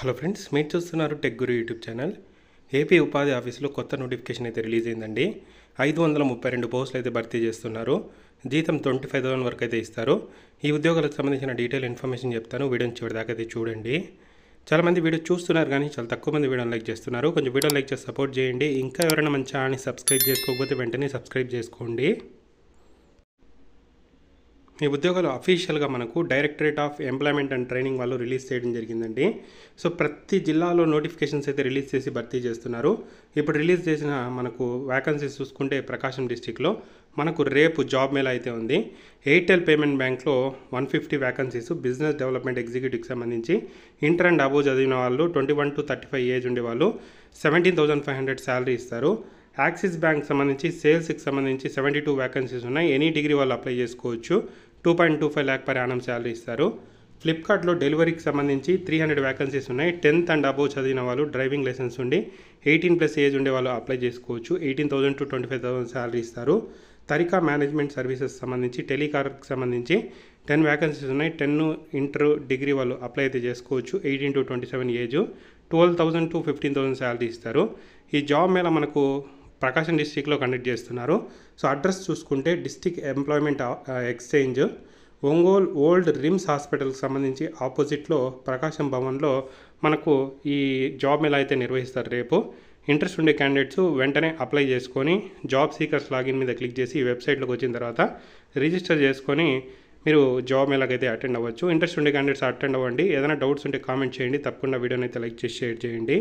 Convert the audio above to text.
hello friends మీరు చూస్తున్నారు tech guru YouTube channel AP ఉపాధి ఆఫీసులో కొత్త నోటిఫికేషన్ అయితే రిలీజ్ అయిందండి ఐదు వందల ముప్పై రెండు పోస్టులు అయితే భర్తీ చేస్తున్నారు జీతం ట్వంటీ ఫైవ్ థౌసండ్ వరకు అయితే ఇస్తారు ఈ ఉద్యోగాలకు సంబంధించిన డీటెయిల్ ఇన్ఫర్మేషన్ చెప్తాను వీడియోని చివరిదాకా అయితే చూడండి చాలామంది వీడియో చూస్తున్నారు కానీ చాలా తక్కువ మంది వీడియోని లైక్ చేస్తున్నారు కొంచెం వీడియో లైక్ చేసి సపోర్ట్ చేయండి ఇంకా ఎవరైనా మంచి ఛానల్ని సబ్స్క్రైబ్ చేసుకోకపోతే వెంటనే సబ్స్క్రైబ్ చేసుకోండి ఈ ఉద్యోగాలు అఫీషియల్గా మనకు directorate of employment and training వాళ్ళు రిలీజ్ చేయడం జరిగిందండి సో ప్రతి జిల్లాలో నోటిఫికేషన్స్ అయితే రిలీజ్ చేసి భర్తీ చేస్తున్నారు ఇప్పుడు రిలీజ్ చేసిన మనకు వ్యాకన్సీస్ చూసుకుంటే ప్రకాశం డిస్టిక్లో మనకు రేపు జాబ్ మేళ అయితే ఉంది ఎయిర్టెల్ పేమెంట్ బ్యాంక్లో one fifty vacancies business development ఎగ్జిక్యూటివ్కి సంబంధించి ఇంటర్ అండ్ అబోవ్ చదివిన వాళ్ళు twenty one to thirty five age ఉండే వాళ్ళు seventeen thousand five hundred salary ఇస్తారు యాక్సిస్ బ్యాంక్ సంబంధించి సేల్స్కి సంబంధించి సెవెంటీ టూ వ్యాకన్సీస్ ఉన్నాయి ఎనీ డిగ్రీ వాళ్ళు అప్లై చేసుకోవచ్చు two point two five lakh per annum salary ఇస్తారు ఫ్లిప్కార్ట్లో డెలివరీకి సంబంధించి త్రీ హండ్రెడ్ వ్యాకన్సీస్ ఉన్నాయి టెన్త్ అండ్ అబోవ్ చదివిన వాళ్ళు డ్రైవింగ్ లైసెన్స్ ఉండి ఎయిటీన్ ప్లస్ ఏజ్ ఉండే వాళ్ళు అప్లై చేసుకోవచ్చు eighteen thousand to twenty five thousand salary ఇస్తారు తరికా మేనేజ్మెంట్ సర్వీసెస్ సంబంధించి టెలికార్కి సంబంధించి టెన్ వ్యాకన్సీస్ ఉన్నాయి టెన్ ఇంటర్ డిగ్రీ వాళ్ళు అప్లై అయితే చేసుకోవచ్చు eighteen to twenty seven age twelve thousand to fifteen thousand salary ఇస్తారు ఈ జాబ్ మేళ మనకు ప్రకాశం డిస్టిక్లో కండక్ట్ చేస్తున్నారు సో అడ్రస్ చూసుకుంటే district employment exchange Ongole old RIMS హాస్పిటల్కి సంబంధించి ఆపోజిట్లో ప్రకాశం భవన్లో మనకు ఈ జాబ్ ఎలా అయితే నిర్వహిస్తారు రేపు ఇంట్రెస్ట్ ఉండే క్యాండిడేట్స్ వెంటనే అప్లై చేసుకొని జాబ్ సీకర్స్ లాగిన్ మీద క్లిక్ చేసి వెబ్సైట్లోకి వచ్చిన తర్వాత రిజిస్టర్ చేసుకొని మీరు జాబ్ ఎలాగైతే అటెండ్ అవ్వచ్చు ఇంట్రెస్ట్ ఉండే క్యాండిడేట్స్ అటెండ్ అవ్వండి ఏదైనా డౌట్స్ ఉంటే కామెంట్ చేయండి తప్పకుండా వీడియోని అయితే లైక్ చేసి షేర్ చేయండి